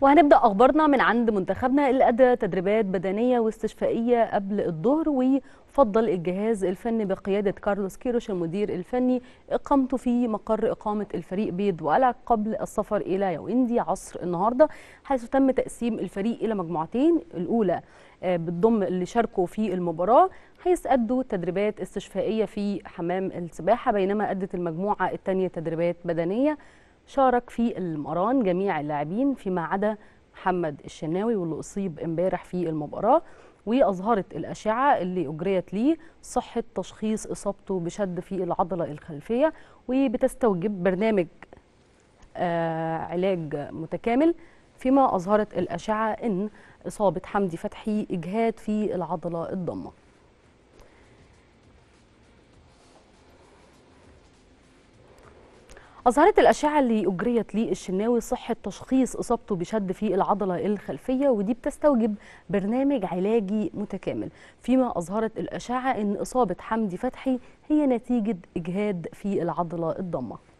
وهنبدأ أخبارنا من عند منتخبنا اللي أدى تدريبات بدنية واستشفائية قبل الظهر وفضل الجهاز الفني بقيادة كارلوس كيروش المدير الفني إقامته في مقر إقامة الفريق بيض وقلع قبل السفر إلى يويندي عصر النهاردة حيث تم تقسيم الفريق إلى مجموعتين الأولى آه، بتضم اللي شاركوا في المباراة حيث أدوا تدريبات استشفائية في حمام السباحة بينما أدت المجموعة الثانية تدريبات بدنية شارك في المران جميع اللاعبين فيما عدا محمد الشناوي واللي أصيب امبارح في المباراة وأظهرت الأشعة اللي أجريت ليه صحة تشخيص إصابته بشد في العضلة الخلفية وبتستوجب برنامج آه علاج متكامل فيما أظهرت الأشعة أن إصابة حمدي فتحي إجهاد في العضلة الضمة أظهرت الأشعة اللي أجريت للشناوي صحة تشخيص إصابته بشد في العضلة الخلفية ودي بتستوجب برنامج علاجي متكامل فيما أظهرت الأشعة أن إصابة حمدي فتحي هي نتيجة إجهاد في العضلة الضمة